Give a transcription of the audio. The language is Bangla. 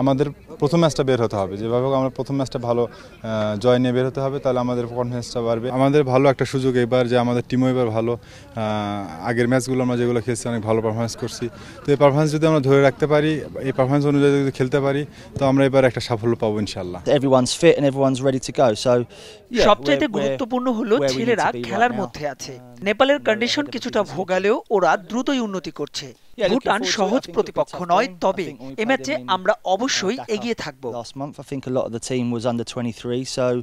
আমাদের প্রথম ম্যাচটা বের হতে হবে যেভাবে আমরা প্রথম ম্যাচটা ভালো জয় নিয়ে বের হতে হবে তাহলে আমাদের কনফিডেন্সটা বাড়বে আমাদের ভালো একটা সুযোগ এবার যে আমাদের টিমও এবার ভালো আগের ম্যাচগুলো আমরা যেগুলো খেলছি অনেক ভালো পারফরমেন্স করছি তো এই পারফরমেন্স যদি আমরা ধরে রাখতে পারি এই পারফরমেন্স অনুযায়ী যদি খেলতে পারি তো আমরা এবার একটা সাফল্য পাবো ইনশাল্লাহ সবচেয়ে গুরুত্বপূর্ণ হলো ছেলেরা খেলার মধ্যে আছে নেপালের কন্ডিশন কিছুটা ভোগালেও ওরা দ্রুতই উন্নতি করছে ভুটান সহজ প্রতিপক্ষ নয় তবে এ ম্যাচে আমরা of last month i think a lot of the team was under 23 so